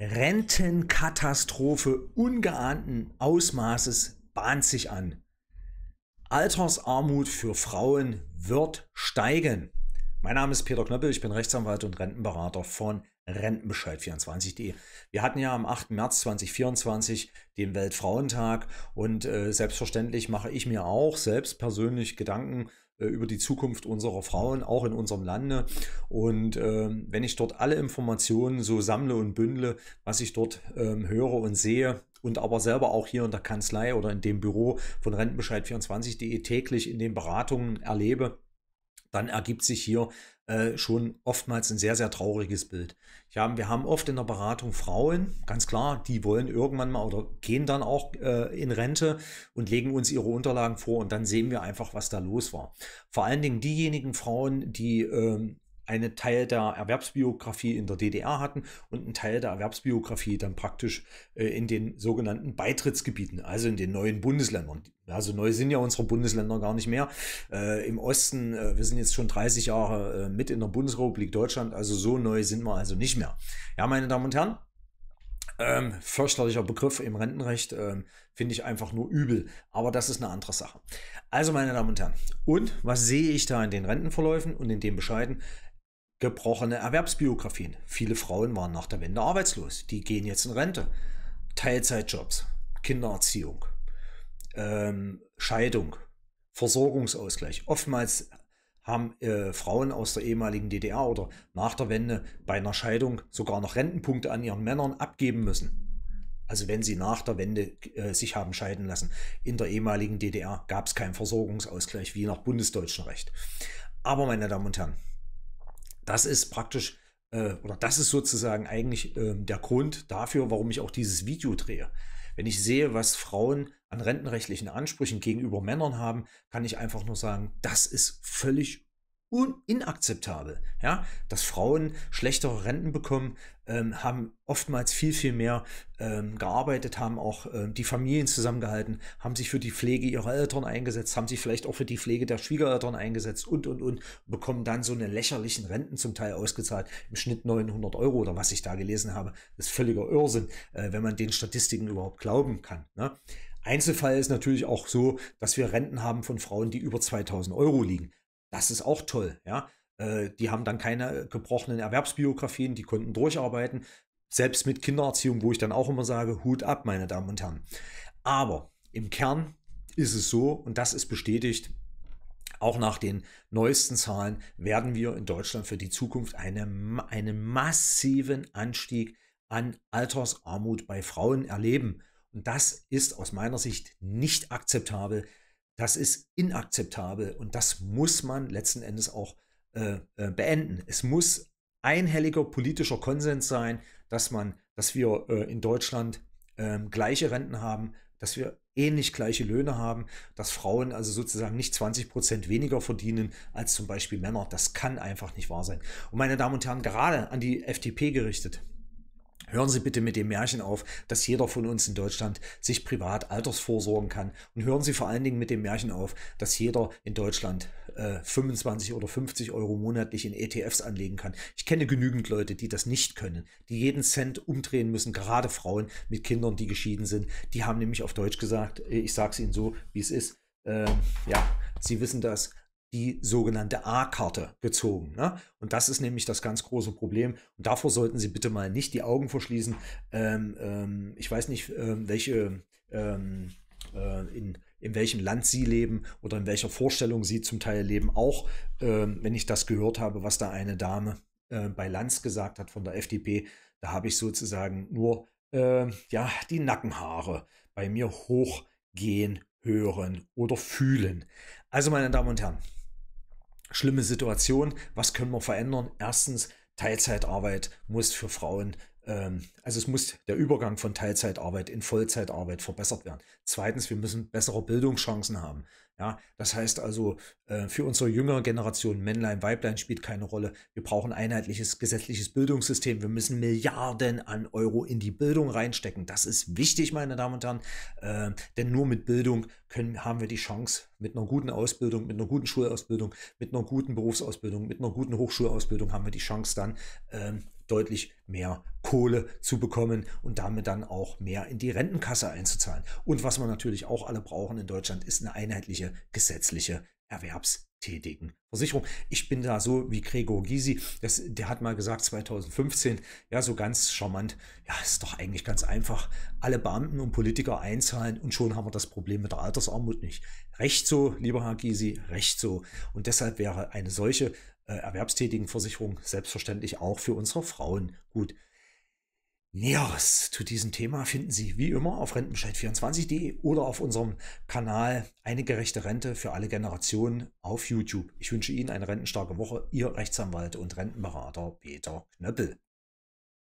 Rentenkatastrophe ungeahnten Ausmaßes bahnt sich an. Altersarmut für Frauen wird steigen. Mein Name ist Peter Knöppel, ich bin Rechtsanwalt und Rentenberater von Rentenbescheid24.de. Wir hatten ja am 8. März 2024 den Weltfrauentag und äh, selbstverständlich mache ich mir auch selbst persönlich Gedanken äh, über die Zukunft unserer Frauen, auch in unserem Lande. Und äh, wenn ich dort alle Informationen so sammle und bündle, was ich dort ähm, höre und sehe, und aber selber auch hier in der Kanzlei oder in dem Büro von Rentenbescheid24.de täglich in den Beratungen erlebe, dann ergibt sich hier äh, schon oftmals ein sehr, sehr trauriges Bild. Hab, wir haben oft in der Beratung Frauen, ganz klar, die wollen irgendwann mal oder gehen dann auch äh, in Rente und legen uns ihre Unterlagen vor und dann sehen wir einfach, was da los war. Vor allen Dingen diejenigen Frauen, die ähm, einen Teil der Erwerbsbiografie in der DDR hatten und einen Teil der Erwerbsbiografie dann praktisch äh, in den sogenannten Beitrittsgebieten, also in den neuen Bundesländern. Also neu sind ja unsere Bundesländer gar nicht mehr. Äh, Im Osten, äh, wir sind jetzt schon 30 Jahre äh, mit in der Bundesrepublik Deutschland, also so neu sind wir also nicht mehr. Ja, meine Damen und Herren, ähm, fürchterlicher Begriff im Rentenrecht, ähm, finde ich einfach nur übel. Aber das ist eine andere Sache. Also, meine Damen und Herren, und was sehe ich da in den Rentenverläufen und in den Bescheiden? gebrochene Erwerbsbiografien. Viele Frauen waren nach der Wende arbeitslos. Die gehen jetzt in Rente. Teilzeitjobs, Kindererziehung, ähm, Scheidung, Versorgungsausgleich. Oftmals haben äh, Frauen aus der ehemaligen DDR oder nach der Wende bei einer Scheidung sogar noch Rentenpunkte an ihren Männern abgeben müssen. Also wenn sie nach der Wende äh, sich haben scheiden lassen. In der ehemaligen DDR gab es keinen Versorgungsausgleich wie nach bundesdeutschem Recht. Aber meine Damen und Herren, das ist praktisch äh, oder das ist sozusagen eigentlich äh, der Grund dafür, warum ich auch dieses Video drehe. Wenn ich sehe, was Frauen an rentenrechtlichen Ansprüchen gegenüber Männern haben, kann ich einfach nur sagen, das ist völlig inakzeptabel. Ja? Dass Frauen schlechtere Renten bekommen, ähm, haben oftmals viel, viel mehr ähm, gearbeitet, haben auch ähm, die Familien zusammengehalten, haben sich für die Pflege ihrer Eltern eingesetzt, haben sich vielleicht auch für die Pflege der Schwiegereltern eingesetzt und, und, und, bekommen dann so eine lächerlichen Renten zum Teil ausgezahlt, im Schnitt 900 Euro oder was ich da gelesen habe. Das ist völliger Irrsinn, äh, wenn man den Statistiken überhaupt glauben kann. Ne? Einzelfall ist natürlich auch so, dass wir Renten haben von Frauen, die über 2000 Euro liegen. Das ist auch toll, ja. Äh, die haben dann keine gebrochenen Erwerbsbiografien, die konnten durcharbeiten. Selbst mit Kindererziehung, wo ich dann auch immer sage, Hut ab, meine Damen und Herren. Aber im Kern ist es so, und das ist bestätigt, auch nach den neuesten Zahlen werden wir in Deutschland für die Zukunft eine, einen massiven Anstieg an Altersarmut bei Frauen erleben. Und das ist aus meiner Sicht nicht akzeptabel. Das ist inakzeptabel und das muss man letzten Endes auch äh, äh beenden. Es muss einhelliger politischer Konsens sein, dass man, dass wir äh, in Deutschland äh, gleiche Renten haben, dass wir ähnlich gleiche Löhne haben, dass Frauen also sozusagen nicht 20 Prozent weniger verdienen als zum Beispiel Männer. Das kann einfach nicht wahr sein. Und meine Damen und Herren, gerade an die FDP gerichtet, Hören Sie bitte mit dem Märchen auf, dass jeder von uns in Deutschland sich privat altersvorsorgen kann. Und hören Sie vor allen Dingen mit dem Märchen auf, dass jeder in Deutschland äh, 25 oder 50 Euro monatlich in ETFs anlegen kann. Ich kenne genügend Leute, die das nicht können, die jeden Cent umdrehen müssen, gerade Frauen mit Kindern, die geschieden sind. Die haben nämlich auf Deutsch gesagt, äh, ich sage es Ihnen so, wie es ist. Äh, ja, Sie wissen das, die sogenannte A-Karte gezogen. Ne? Und das ist nämlich das ganz große Problem. Und davor sollten Sie bitte mal nicht die Augen verschließen. Ähm, ähm, ich weiß nicht, ähm, welche, ähm, äh, in, in welchem Land Sie leben oder in welcher Vorstellung Sie zum Teil leben. Auch ähm, wenn ich das gehört habe, was da eine Dame äh, bei Lanz gesagt hat von der FDP, da habe ich sozusagen nur äh, ja, die Nackenhaare bei mir hochgehen hören oder fühlen. Also meine Damen und Herren, schlimme Situation, was können wir verändern? Erstens, Teilzeitarbeit muss für Frauen, ähm, also es muss der Übergang von Teilzeitarbeit in Vollzeitarbeit verbessert werden. Zweitens, wir müssen bessere Bildungschancen haben. Ja, das heißt also, äh, für unsere jüngere Generation, Männlein, Weiblein spielt keine Rolle. Wir brauchen einheitliches gesetzliches Bildungssystem. Wir müssen Milliarden an Euro in die Bildung reinstecken. Das ist wichtig, meine Damen und Herren, äh, denn nur mit Bildung können, haben wir die Chance, mit einer guten Ausbildung, mit einer guten Schulausbildung, mit einer guten Berufsausbildung, mit einer guten Hochschulausbildung haben wir die Chance dann ähm, deutlich mehr Kohle zu bekommen und damit dann auch mehr in die Rentenkasse einzuzahlen. Und was wir natürlich auch alle brauchen in Deutschland, ist eine einheitliche gesetzliche Erwerbs- tätigen Versicherung. Ich bin da so wie Gregor Gysi, das, der hat mal gesagt 2015, ja so ganz charmant, ja ist doch eigentlich ganz einfach, alle Beamten und Politiker einzahlen und schon haben wir das Problem mit der Altersarmut nicht. Recht so, lieber Herr Gysi, recht so. Und deshalb wäre eine solche äh, Erwerbstätigenversicherung selbstverständlich auch für unsere Frauen gut. Näheres zu diesem Thema finden Sie wie immer auf rentenbescheid24.de oder auf unserem Kanal Eine gerechte Rente für alle Generationen auf YouTube. Ich wünsche Ihnen eine rentenstarke Woche. Ihr Rechtsanwalt und Rentenberater Peter Knöppel.